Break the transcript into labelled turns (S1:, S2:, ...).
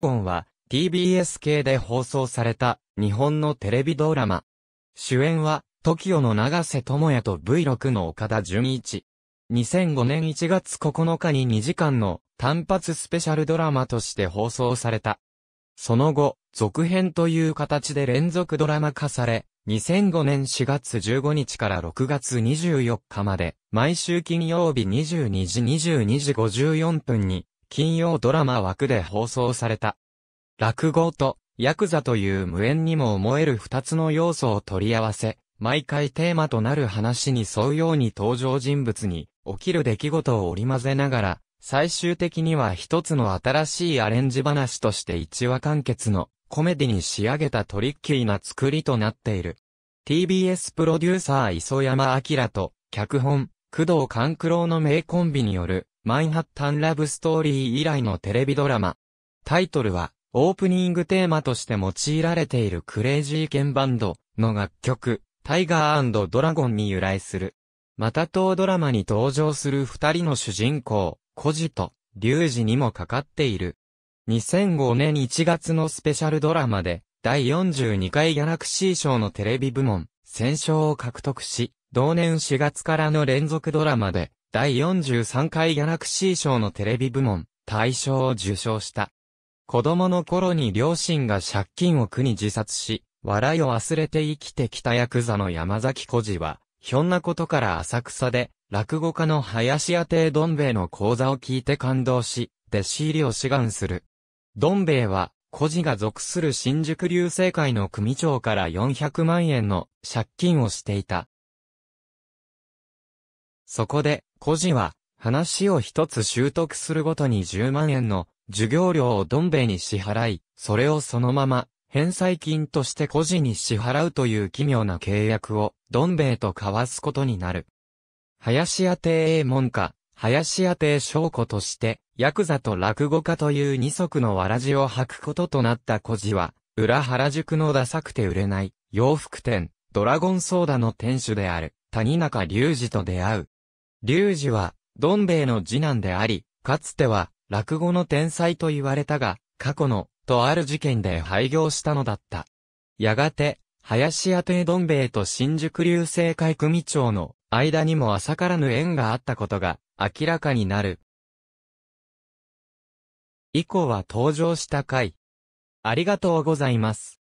S1: 本は TBS 系で放送された日本のテレビドラマ。主演は TOKIO の長瀬智也と V6 の岡田純一。2005年1月9日に2時間の単発スペシャルドラマとして放送された。その後、続編という形で連続ドラマ化され、2005年4月15日から6月24日まで、毎週金曜日22時22時54分に金曜ドラマ枠で放送された。落語とヤクザという無縁にも思える二つの要素を取り合わせ、毎回テーマとなる話に沿うように登場人物に起きる出来事を織り交ぜながら、最終的には一つの新しいアレンジ話として一話完結のコメディに仕上げたトリッキーな作りとなっている。TBS プロデューサー磯山明と、脚本、工藤勘九郎の名コンビによるマンハッタンラブストーリー以来のテレビドラマ。タイトルは、オープニングテーマとして用いられているクレイジーケンバンドの楽曲、タイガードラゴンに由来する。また当ドラマに登場する二人の主人公、コジと、リュウジにもかかっている。2005年1月のスペシャルドラマで、第42回ギャラクシー賞のテレビ部門、戦勝を獲得し、同年4月からの連続ドラマで、第43回ギャラクシー賞のテレビ部門、大賞を受賞した。子供の頃に両親が借金を苦に自殺し、笑いを忘れて生きてきたヤクザの山崎小次は、ひょんなことから浅草で、落語家の林家亭どん兵衛の講座を聞いて感動し、弟子入りを志願する。どん兵衛は、小次が属する新宿流星会の組長から400万円の借金をしていた。そこで、孤児は、話を一つ習得するごとに10万円の授業料をどんベイに支払い、それをそのまま、返済金として孤児に支払うという奇妙な契約を、どんベイと交わすことになる。林家庭営門下、林家邸証拠として、ヤクザと落語家という二足のわらじを履くこととなった孤児は、裏原宿のダサくて売れない、洋服店、ドラゴンソーダの店主である、谷中隆二と出会う。龍二は、どん兵衛の次男であり、かつては、落語の天才と言われたが、過去の、とある事件で廃業したのだった。やがて、林家庭どん兵衛と新宿流星会組長の間にも浅からぬ縁があったことが明らかになる。以降は登場した回。ありがとうございます。